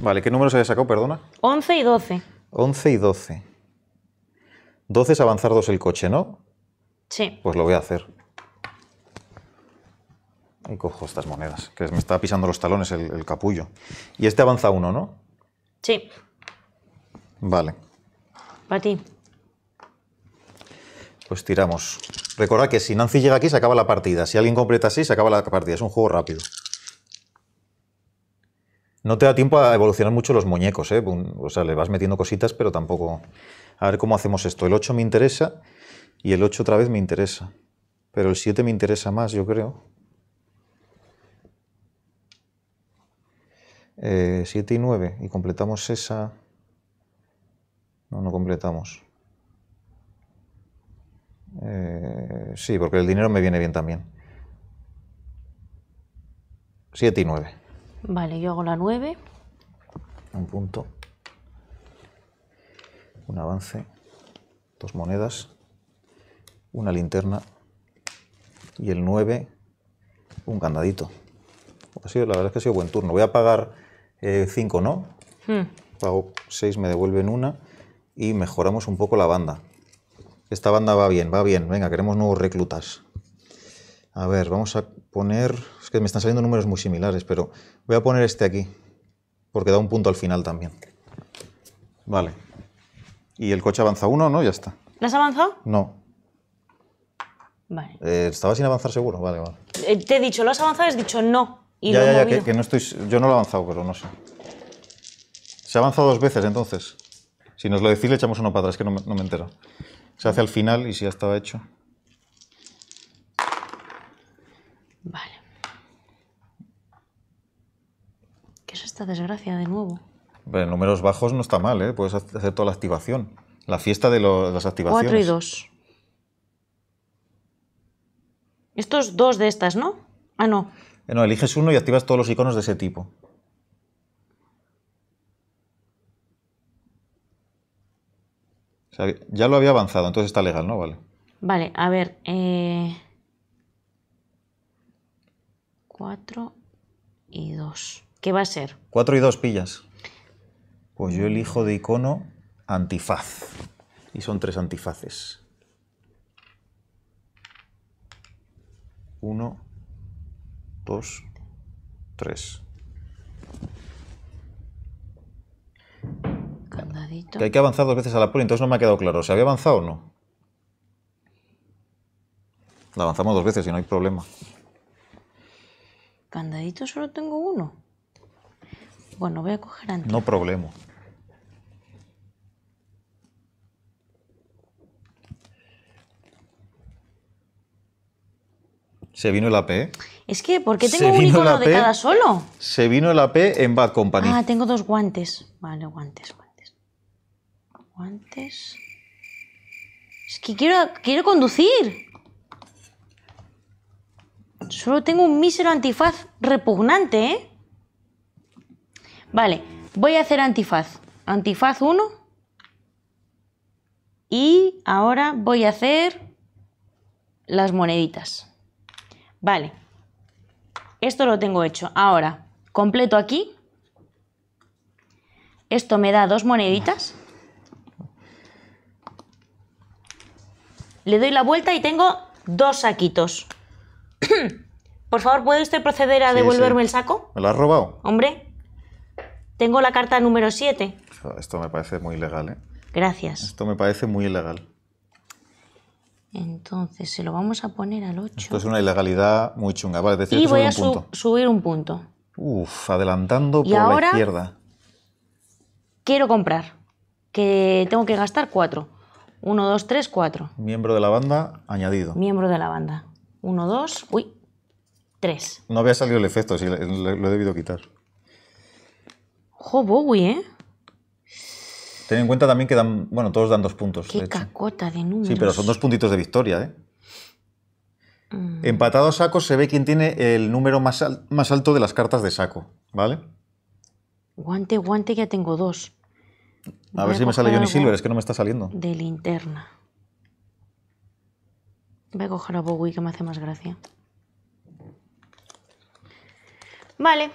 Speaker 1: Vale, ¿qué números había sacado, perdona?
Speaker 2: 11 y 12.
Speaker 1: 11 y 12. 12 es avanzar dos el coche, ¿no? Sí. Pues lo voy a hacer y cojo estas monedas, que me está pisando los talones el, capullo. Y este avanza uno, ¿no? Sí. Vale. Para ti. Pues tiramos. Recordad que si Nancy llega aquí se acaba la partida. Si alguien completa así se acaba la partida. Es un juego rápido. No te da tiempo a evolucionar mucho los muñecos, ¿eh? O sea, le vas metiendo cositas, pero tampoco... A ver cómo hacemos esto. El 8 me interesa y el 8 otra vez me interesa. Pero el 7 me interesa más, yo creo. 7 eh, y 9 y completamos esa... No, no completamos. Eh, sí, porque el dinero me viene bien también. 7 y 9.
Speaker 2: Vale, yo hago la 9.
Speaker 1: Un punto. Un avance. Dos monedas. Una linterna. Y el 9, un candadito. la verdad es que ha sido buen turno. Voy a pagar 5, eh, no, pago hmm. seis, me devuelven una y mejoramos un poco la banda. Esta banda va bien, va bien, venga, queremos nuevos reclutas. A ver, vamos a poner, es que me están saliendo números muy similares, pero voy a poner este aquí, porque da un punto al final también. Vale. Y el coche avanza uno, ¿no? Ya está. ¿Lo has avanzado? No. Vale. Eh, estaba sin avanzar seguro, vale, vale.
Speaker 2: Eh, te he dicho, ¿lo has avanzado? Has dicho no ya, ya, ya,
Speaker 1: que, no estoy. Yo no lo he avanzado, pero no sé. Se ha avanzado dos veces entonces. Si nos lo decís, le echamos uno para atrás, que no me, entero. Se hace al final y si ya estaba hecho.
Speaker 2: Vale. ¿Qué es esta desgracia de nuevo?
Speaker 1: Bueno, números bajos no está mal, ¿eh? Puedes hacer toda la activación. La fiesta de las activaciones. Cuatro y dos.
Speaker 2: Estos dos de estas, ¿no? Ah, no.
Speaker 1: No, eliges uno y activas todos los iconos de ese tipo. ya lo había avanzado, entonces está legal, ¿no? Vale.
Speaker 2: Vale, a ver. Eh... 4
Speaker 1: y 2. ¿Qué va a ser? 4 y 2 pillas. Pues yo elijo de icono antifaz. Y son tres antifaces. Uno, Tres 3. Candadito. Que hay que avanzar dos veces a la puerta entonces no me ha quedado claro. ¿Se había avanzado o no? La avanzamos dos veces y no hay problema.
Speaker 2: Candadito solo tengo uno. Bueno, voy a coger
Speaker 1: antes. No problema. ¿Se vino el AP? ¿eh?
Speaker 2: Es que, ¿por qué tengo un icono de cada solo?
Speaker 1: Se vino la P en Bad Company. Ah,
Speaker 2: tengo dos guantes. Vale, guantes, guantes. Guantes. Es que quiero, quiero conducir. Solo tengo un mísero antifaz repugnante, ¿eh? Vale, voy a hacer antifaz. Antifaz 1. Y ahora voy a hacer las moneditas. Vale. Esto lo tengo hecho. Ahora, completo aquí. Esto me da dos moneditas. Le doy la vuelta y tengo dos saquitos. Por favor, ¿puede usted proceder a devolverme el saco?
Speaker 1: ¿Me lo has robado?
Speaker 2: Hombre, tengo la carta número 7.
Speaker 1: Esto me parece muy ilegal, ¿eh? Gracias. Esto me parece muy ilegal.
Speaker 2: Entonces se lo vamos a poner al 8.
Speaker 1: Esto es una ilegalidad muy chunga. Vale, decir y voy a subir un punto. Uf, adelantando por la izquierda.
Speaker 2: Quiero comprar, que tengo que gastar 4. 1, 2, 3, 4.
Speaker 1: Miembro de la banda añadido.
Speaker 2: Miembro de la banda. 1, 2, uy, 3.
Speaker 1: No había salido el efecto, sí, lo he debido quitar.
Speaker 2: Jo, Bowie, ¿eh?
Speaker 1: Ten en cuenta también que dan, bueno, todos dan dos puntos. Qué
Speaker 2: cacota de números. Sí, pero son dos
Speaker 1: puntitos de victoria, ¿eh? Mm. Empatado a saco se ve quién tiene el número más, alto de las cartas de saco, ¿vale?
Speaker 2: Guante, guante, ya tengo dos.
Speaker 1: A ver si me sale Johnny Silver, es que no me está saliendo.
Speaker 2: De linterna. Voy a coger a Bowie, que me hace más gracia. Vale.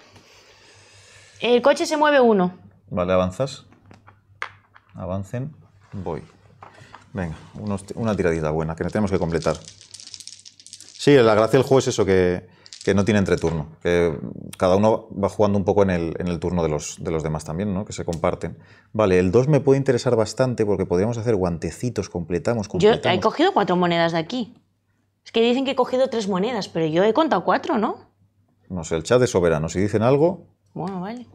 Speaker 2: El coche se mueve uno.
Speaker 1: Vale, avanzas avancen, voy. Venga, una tiradita buena que tenemos que completar. Sí, la gracia del juego es eso, que, no tiene entreturno, que cada uno va jugando un poco en el, turno de los, de los, demás también, ¿no? que se comparten. Vale, el 2 me puede interesar bastante porque podríamos hacer guantecitos, completamos, completamos. Yo he cogido
Speaker 2: cuatro monedas de aquí. Es que dicen que he cogido tres monedas, pero yo he contado cuatro, ¿no?
Speaker 1: No sé, el chat es soberano. Si dicen algo... Bueno, vale.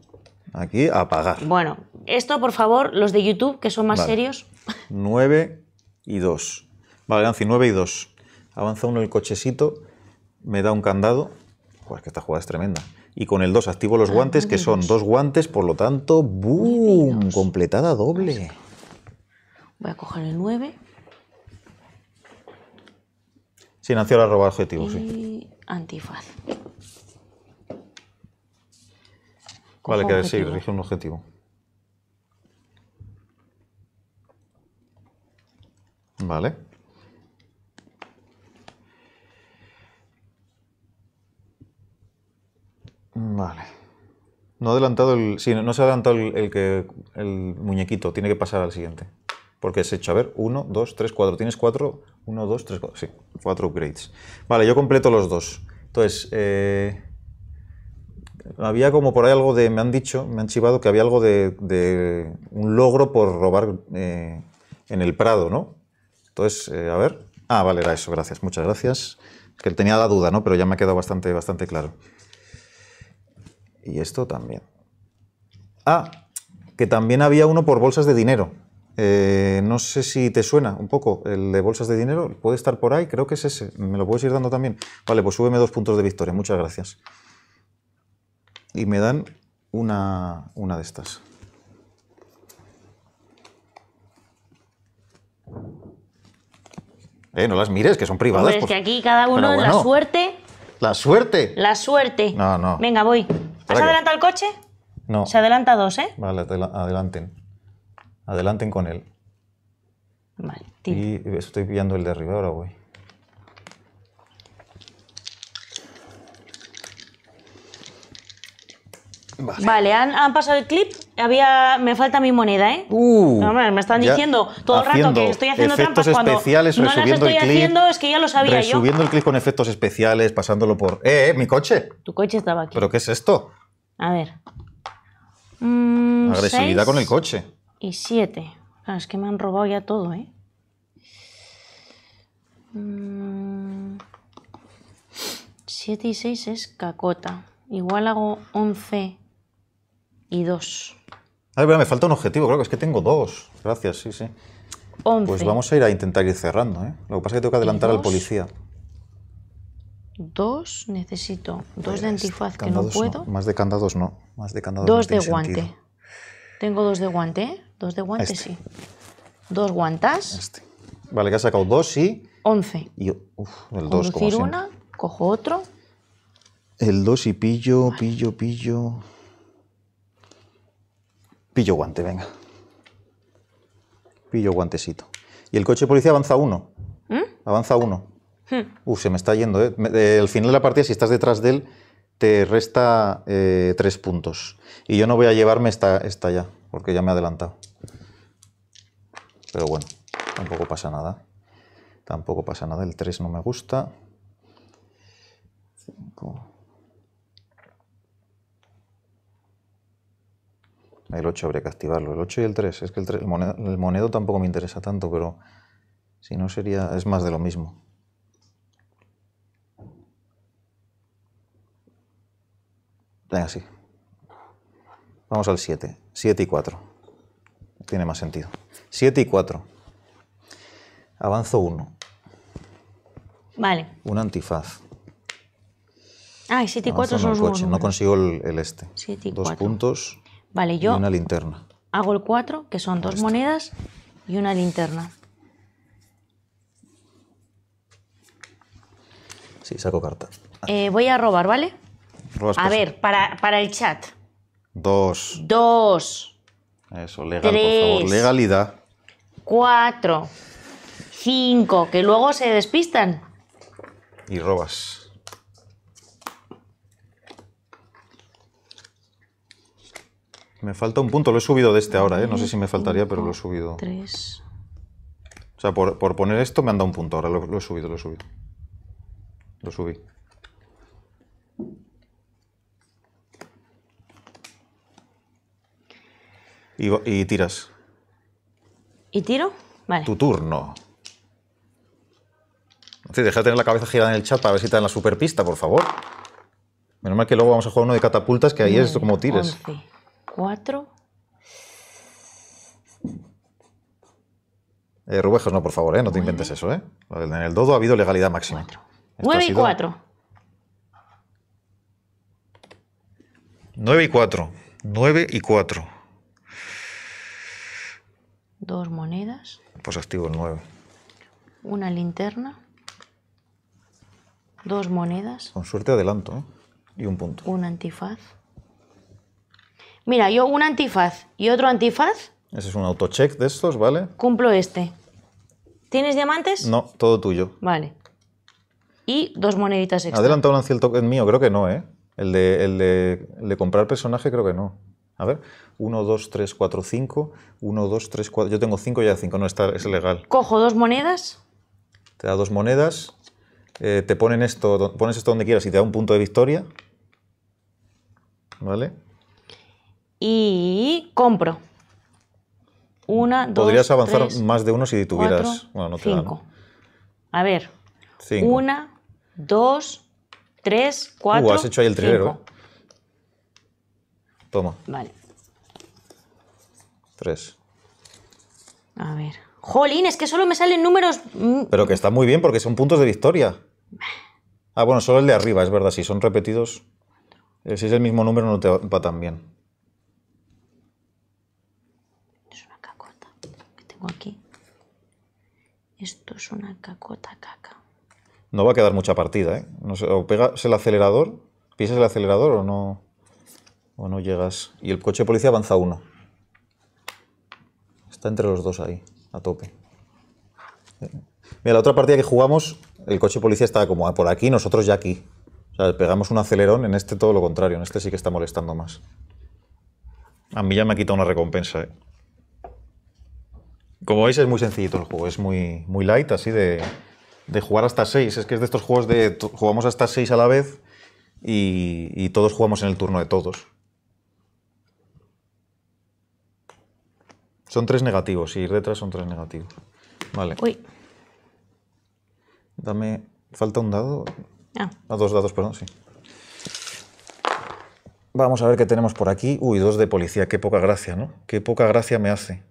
Speaker 1: Aquí apagar. Bueno,
Speaker 2: esto por favor, los de YouTube, que son más serios.
Speaker 1: 9 y 2. Vale, Nancy, 9 y 2. Avanza uno el cochecito, me da un candado. Pues que esta jugada es tremenda. Y con el 2 activo los ah, guantes, que son dos guantes, por lo tanto, ¡boom! Completada doble.
Speaker 2: Voy a coger el 9.
Speaker 1: Sin sí, Nancy ahora roba objetivo, y...
Speaker 2: sí. Antifaz. ¿Cuál que decir?
Speaker 1: Elige un objetivo. Vale. Vale. No ha adelantado el. Sí, no se ha adelantado el, que, el muñequito. Tiene que pasar al siguiente. Porque es hecho, a ver, 1, 2, 3, 4. Tienes 4, 1, 2, 3, 4. Sí, 4 upgrades. Vale, yo completo los dos. Entonces, eh, había como por ahí algo de, me han dicho, me han chivado que había algo de, un logro por robar eh, en el Prado, ¿no? Entonces, eh, a ver. Ah, vale, era eso, gracias, muchas gracias. Que tenía la duda, ¿no? Pero ya me ha quedado bastante, bastante claro. Y esto también. Ah, que también había uno por bolsas de dinero. Eh, no sé si te suena un poco el de bolsas de dinero. Puede estar por ahí, creo que es ese. Me lo puedes ir dando también. Vale, pues súbeme dos puntos de victoria. Muchas gracias y me dan una, una de estas. Eh, no las mires, que son privadas. es que aquí cada uno es la suerte. La suerte.
Speaker 2: La suerte.
Speaker 1: No, no. Venga,
Speaker 2: voy. ¿Has adelantado el coche? No. Se adelanta dos, ¿eh?
Speaker 1: Vale, adelanten. Adelanten con él. Vale, Y estoy pillando el de arriba, ahora voy.
Speaker 2: Vale, ¿han, pasado el clip. Había, me falta mi moneda, ¿eh? Uh, no, me están diciendo todo el rato que estoy haciendo efectos trampas especiales, cuando no las estoy haciendo, es que ya lo sabía el
Speaker 1: clip con efectos especiales, pasándolo por... Eh, ¡Eh, mi coche!
Speaker 2: Tu coche estaba aquí.
Speaker 1: ¿Pero qué es esto?
Speaker 2: A ver. Mm, Agresividad con el coche. Y siete. es que me han robado ya todo, ¿eh? Mm, siete y seis es cacota. Igual hago 11 y 2.
Speaker 1: Ay, pero me falta un objetivo, creo que es que tengo dos. Gracias, sí, sí.
Speaker 2: Pues vamos
Speaker 1: a ir a intentar ir cerrando, ¿eh? Lo que pasa es que tengo que adelantar al policía.
Speaker 2: Dos, necesito dos de pues antifaz que no puedo.
Speaker 1: Más de candados no, más de candados Dos de guante.
Speaker 2: Tengo dos de guante, ¿eh? Dos de guante este. sí. Dos guantas. Este.
Speaker 1: Vale, que has sacado dos Sí. Once. Y, uf, el dos, como una,
Speaker 2: cojo otro.
Speaker 1: El dos y pillo, pillo, pillo... Pillo guante, venga. Pillo guantecito. Y el coche de policía avanza uno. ¿Mm? Avanza uno. Hmm. Uy, se me está yendo, ¿eh? Al final de la partida, si estás detrás de él, te resta eh, tres puntos. Y yo no voy a llevarme esta, esta ya, porque ya me he adelantado. Pero bueno, tampoco pasa nada. Tampoco pasa nada. El 3 no me gusta. El 8 habría que activarlo. El 8 y el 3. Es que el, 3, el, monedo, tampoco me interesa tanto, pero si no sería. es más de lo mismo. Venga, sí. Vamos al 7. 7 y 4. Tiene más sentido. 7 y 4. Avanzo 1. Vale. Un antifaz.
Speaker 2: Ah, y 7 y 4 son los No
Speaker 1: consigo el, este. 7 Dos puntos. Vale, yo. una linterna.
Speaker 2: Hago el 4, que son dos monedas y una linterna.
Speaker 1: Sí, saco carta.
Speaker 2: Eh, voy a robar, ¿vale?
Speaker 1: Robas a ver,
Speaker 2: para, el chat.
Speaker 1: Dos.
Speaker 2: Dos.
Speaker 1: Eso, legal, por favor. Legalidad.
Speaker 2: Cuatro. Cinco, que luego se despistan.
Speaker 1: Y robas. Me falta un punto, lo he subido de este ahora, ¿eh? no sé si me faltaría, pero lo he subido.
Speaker 2: Tres.
Speaker 1: O sea, por, poner esto me han dado un punto, ahora lo, he subido, lo he subido. Lo subí. Y, tiras. ¿Y tiro? Vale. Tu turno. deja de tener la cabeza girada en el chat para ver si está en la superpista, por favor. Menos mal que luego vamos a jugar uno de catapultas, que ahí es como tires. 4. Eh, Rubejos, no, por favor, ¿eh? no te inventes eso. ¿eh? En el dodo ha habido legalidad máxima.
Speaker 2: 9 y 4.
Speaker 1: 9 y 4. 9 y 4.
Speaker 2: Dos monedas.
Speaker 1: Pues activo el 9.
Speaker 2: Una linterna. Dos monedas.
Speaker 1: Con suerte adelanto. ¿no? Eh, y un punto.
Speaker 2: Un antifaz. Mira, yo un antifaz y otro antifaz.
Speaker 1: Ese es un autocheck de estos, ¿vale?
Speaker 2: Cumplo este. ¿Tienes diamantes?
Speaker 1: No, todo tuyo.
Speaker 2: Vale. Y dos moneditas extra. Adelantado
Speaker 1: un token mío, creo que no, ¿eh? El de, el, comprar personaje, creo que no. A ver, 1, dos, 3, cuatro, 5. 1, dos, 3, cuatro. Yo tengo cinco y ya cinco. No, está, es legal.
Speaker 2: Cojo dos monedas.
Speaker 1: Te da dos monedas. Eh, te ponen esto, pones esto donde quieras y te da un punto de victoria. ¿Vale?
Speaker 2: y compro. Una, dos, Podrías avanzar
Speaker 1: más de uno si tuvieras. bueno, no te cinco.
Speaker 2: Dan. A ver. Una, dos, tres, cuatro. Uh, has hecho ahí el trilero. Toma. Vale.
Speaker 1: Tres. A ver.
Speaker 2: Jolín, es que solo me salen números.
Speaker 1: Mm. Pero que está muy bien porque son puntos de victoria. Ah, bueno, solo el de arriba, es verdad. Si son repetidos, eh, si es el mismo número, no te va tan bien.
Speaker 2: aquí. Esto es una cacota caca.
Speaker 1: No va a quedar mucha partida, ¿eh? No o pegas el acelerador, pisas el acelerador o no, o no llegas. Y el coche de policía avanza uno. Está entre los dos ahí, a tope. Mira, la otra partida que jugamos, el coche de policía estaba como ah, por aquí, nosotros ya aquí. O sea, pegamos un acelerón, en este todo lo contrario, en este sí que está molestando más. A mí ya me ha quitado una recompensa, ¿eh? Como veis es muy sencillito el juego, es muy, muy light, así de, jugar hasta 6. Es que es de estos juegos de jugamos hasta 6 a la vez y, todos jugamos en el turno de todos. Son tres negativos, y ir detrás son tres negativos. Vale. Uy. Dame. ¿Falta un dado? Ah. A ah, dos dados, perdón, sí. Vamos a ver qué tenemos por aquí. Uy, dos de policía, qué poca gracia, ¿no? Qué poca gracia me hace.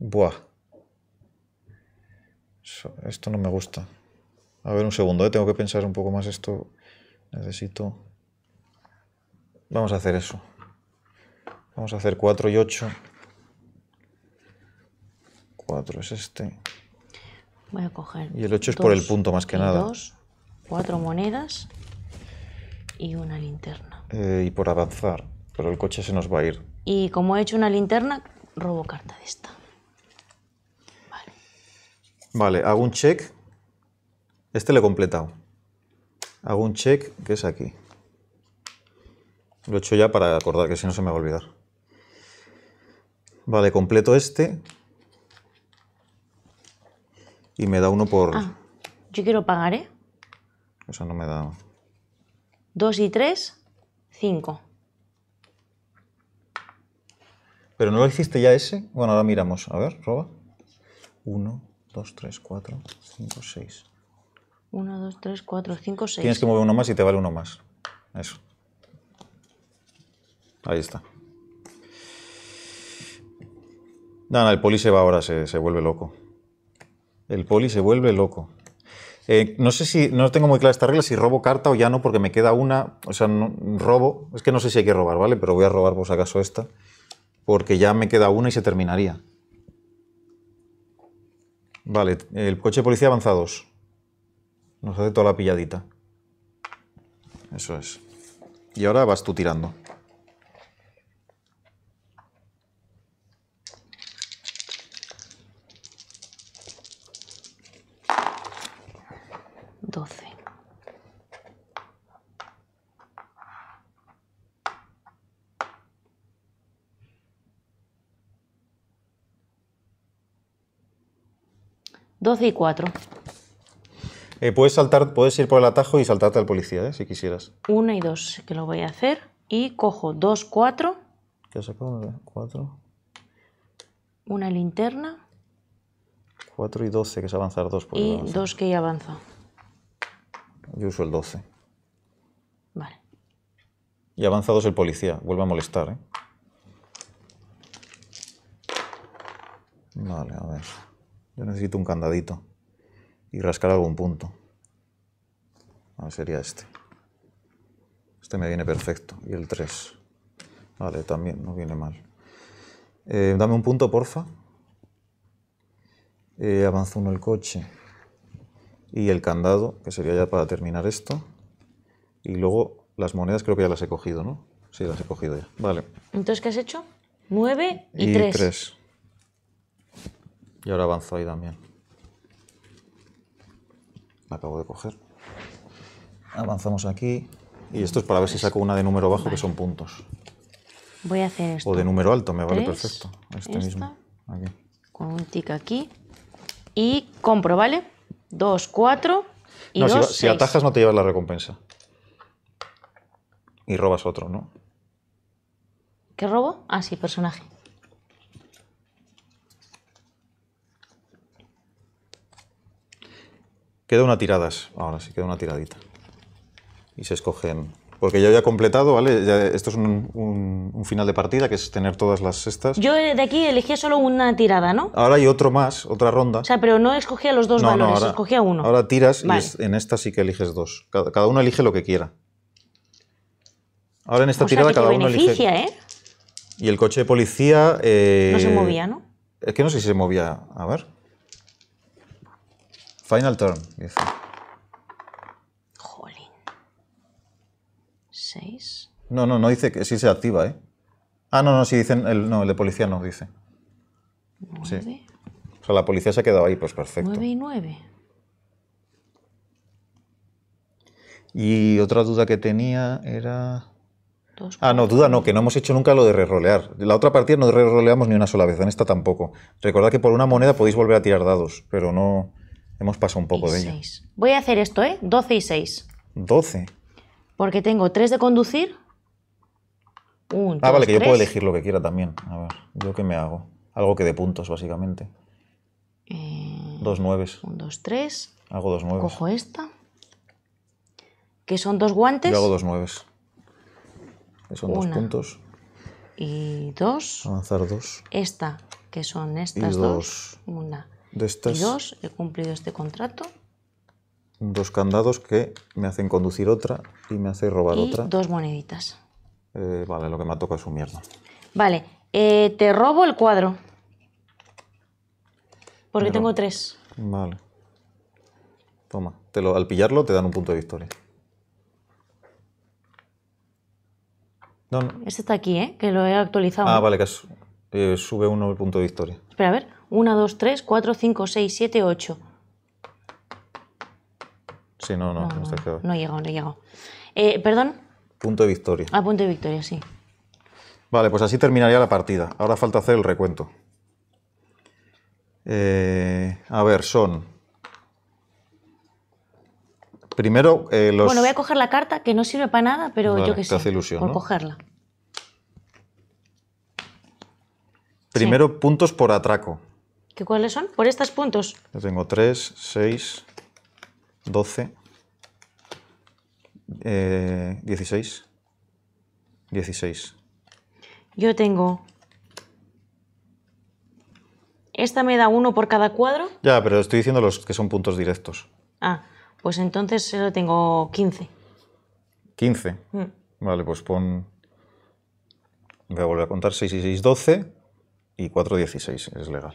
Speaker 1: Buah. Esto no me gusta. A ver, un segundo, eh, tengo que pensar un poco más esto. Necesito... Vamos a hacer eso. Vamos a hacer 4 y 8. 4 es este.
Speaker 2: Voy a coger... Y el 8 es por el punto más que nada. Dos, cuatro monedas y una linterna.
Speaker 1: Eh, y por avanzar, pero el coche se nos va a ir.
Speaker 2: Y como he hecho una linterna, robo carta de esta.
Speaker 1: Vale, hago un check. Este lo he completado. Hago un check que es aquí. Lo he hecho ya para acordar, que si no se me va a olvidar. Vale, completo este. Y me da uno por... Ah,
Speaker 2: yo quiero pagar, ¿eh?
Speaker 1: Eso no me da...
Speaker 2: Dos y tres, cinco.
Speaker 1: ¿Pero no lo hiciste ya ese? Bueno, ahora miramos. A ver, roba. Uno, 2, 3, 4, 5, 6.
Speaker 2: 1, 2, 3, 4, 5, 6. Tienes que mover uno más
Speaker 1: y te vale uno más. Eso. Ahí está. No, no, el poli se va ahora, se, se vuelve loco. El poli se vuelve loco. Eh, no sé si, no tengo muy clara esta regla, si robo carta o ya no, porque me queda una, o sea, no, robo, es que no sé si hay que robar, ¿vale? Pero voy a robar por si acaso esta, porque ya me queda una y se terminaría. Vale, el coche de policía avanza dos. Nos hace toda la pilladita. Eso es. Y ahora vas tú tirando.
Speaker 2: Doce. 12 y 4.
Speaker 1: Eh, puedes, saltar, puedes ir por el atajo y saltarte al policía, ¿eh? si quisieras.
Speaker 2: 1 y 2, que lo voy a hacer. Y cojo 2, 4.
Speaker 1: ¿Qué has sacado? 4.
Speaker 2: Una linterna.
Speaker 1: 4 y 12, que es avanzar 2. Y 2
Speaker 2: que ya avanza.
Speaker 1: Yo uso el 12. Vale. Y avanza 2 el policía. Vuelve a molestar, ¿eh? Vale, a ver. Yo necesito un candadito y rascar algún punto. Ah, sería este. Este me viene perfecto. Y el 3. Vale, también, no viene mal. Eh, dame un punto, porfa. Eh, Avanzo uno el coche. Y el candado, que sería ya para terminar esto. Y luego las monedas creo que ya las he cogido, ¿no? Sí, las he cogido ya. Vale.
Speaker 2: Entonces, ¿qué has hecho? 9 y, y 3.
Speaker 1: Y ahora avanzo ahí también. acabo de coger. Avanzamos aquí. Y esto es para ver si saco una de número bajo, que son puntos. Voy a hacer esto. O de número alto, me vale perfecto. Este mismo. Aquí.
Speaker 2: Con un tic aquí. Y compro, ¿vale? Dos, cuatro
Speaker 1: y dos, si, atajas no te llevas la recompensa. Y robas otro, ¿no?
Speaker 2: ¿Qué robo? Ah, sí, personaje.
Speaker 1: Queda una tirada, ahora sí, queda una tiradita. Y se escogen... Porque ya he completado, ¿vale? esto es un, final de partida, que es tener todas las estas. Yo
Speaker 2: eh, de aquí elegía solo una tirada, ¿no?
Speaker 1: Ahora hay otro más, otra ronda. O sea, pero no
Speaker 2: escogía los dos valores, escogía uno. Ahora
Speaker 1: tiras y en esta sí que eliges dos. Cada, uno elige lo que quiera. Ahora en esta tirada cada uno elige... ¿eh? Y el coche de policía... Eh, no se movía, ¿no? Es que no sé si se movía. A ver. Final turn, dice. Jolín. 6. No, no, no dice que sí se activa, ¿eh? Ah, no, no, sí dicen. El, no, el de policía no dice. Sí. O sea, la policía se ha quedado ahí, pues perfecto.
Speaker 2: 9 y 9.
Speaker 1: Y otra duda que tenía era. ah, no, duda no, que no hemos hecho nunca lo de rerolear. La otra partida no re ni una sola vez, en esta tampoco. Recordad que por una moneda podéis volver a tirar dados, pero no. Hemos pasado un poco de ella.
Speaker 2: Voy a hacer esto, ¿eh? 12 y 6. 12. Porque tengo tres de conducir.
Speaker 1: Un, ah, vale, que yo puedo elegir lo que quiera también. A ver, ¿yo qué me hago? Algo que dé puntos, básicamente. Eh, dos nueves. Un, dos, tres. Hago dos nueves. Cojo
Speaker 2: esta. Que son dos guantes. Yo hago
Speaker 1: dos nueves. Que son dos puntos.
Speaker 2: Y dos.
Speaker 1: Avanzar dos.
Speaker 2: Esta, que son estas dos. dos. Una
Speaker 1: de estas... dos,
Speaker 2: he cumplido este contrato.
Speaker 1: Dos candados que me hacen conducir otra y me hacen robar otra. Dos
Speaker 2: moneditas.
Speaker 1: Eh, vale, lo que me ha tocado es un mierda.
Speaker 2: Vale, eh, te robo el cuadro. Porque tengo tres.
Speaker 1: Vale. Toma, te lo, al pillarlo te dan un punto de victoria.
Speaker 2: Este está aquí, ¿eh? Que lo he actualizado. Ah,
Speaker 1: vale, que eh, sube uno el punto de victoria.
Speaker 2: Espera, a ver. 1, 2, 3, 4, 5, 6, 7, 8.
Speaker 1: Sí, no, no, no, está quedado. No
Speaker 2: llegado, no llego. Eh, ¿Perdón?
Speaker 1: Punto de victoria. Ah,
Speaker 2: punto de victoria, sí.
Speaker 1: Vale, pues así terminaría la partida. Ahora falta hacer el recuento. Eh, a ver, son. Primero, eh, los. Bueno, voy
Speaker 2: a coger la carta que no sirve para nada, pero yo que sé. Hace ilusión, por cogerla.
Speaker 1: Primero, puntos por atraco
Speaker 2: cuáles son? Por estos puntos.
Speaker 1: Yo tengo 3, 6, 12, 16, 16.
Speaker 2: Yo tengo... Esta me da uno por cada cuadro.
Speaker 1: Ya, pero estoy diciendo los que son puntos directos.
Speaker 2: Ah, pues entonces solo tengo 15.
Speaker 1: 15. Mm. Vale, pues pon... Voy a volver a contar 6 y 6, 12 y 4, 16. Es legal.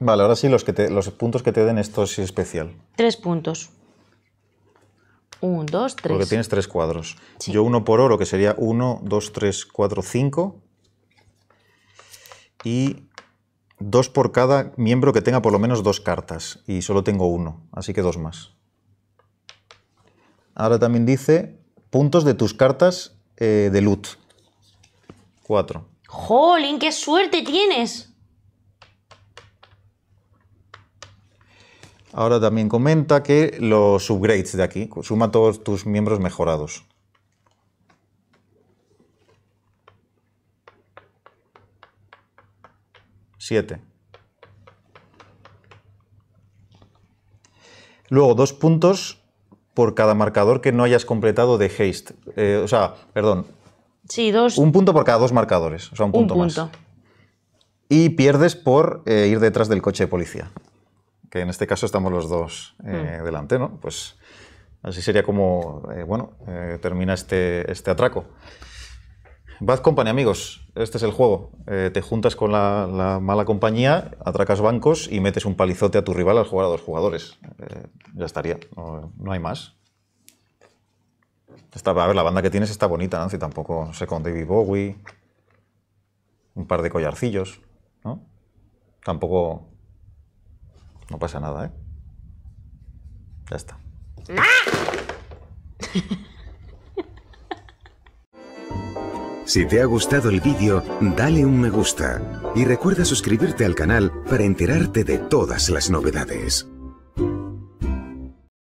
Speaker 1: Vale, ahora sí, los, que los puntos que te den esto es especial.
Speaker 2: Tres puntos. Un, dos, tres. Porque tienes
Speaker 1: tres cuadros. Yo uno por oro, que sería uno, dos, tres, cuatro, cinco. Y dos por cada miembro que tenga por lo menos dos cartas. Y solo tengo uno, así que dos más. Ahora también dice puntos de tus cartas eh, de loot. Cuatro.
Speaker 2: ¡Jolín, qué suerte tienes!
Speaker 1: Ahora también comenta que los subgrades de aquí, suma todos tus miembros mejorados. Siete. Luego, dos puntos por cada marcador que no hayas completado de haste. Eh, o sea, perdón. Sí, dos. Un punto por cada dos marcadores. O sea, un punto, un punto. más. Y pierdes por eh, ir detrás del coche de policía que en este caso estamos los dos eh, mm. delante, ¿no? Pues así sería como, eh, bueno, eh, termina este, este atraco. Bad Company, amigos, este es el juego. te juntas con la, mala compañía, atracas bancos y metes un palizote a tu rival al jugar a dos jugadores. ya estaría, no, hay más. a ver, la banda que tienes está bonita, Nancy, tampoco, no sé, con David Bowie, un par de collarcillos, ¿no? Tampoco no pasa nada, ¿eh? Ya está. Si te ha gustado el vídeo, dale un me gusta y recuerda suscribirte al canal para enterarte de todas las novedades.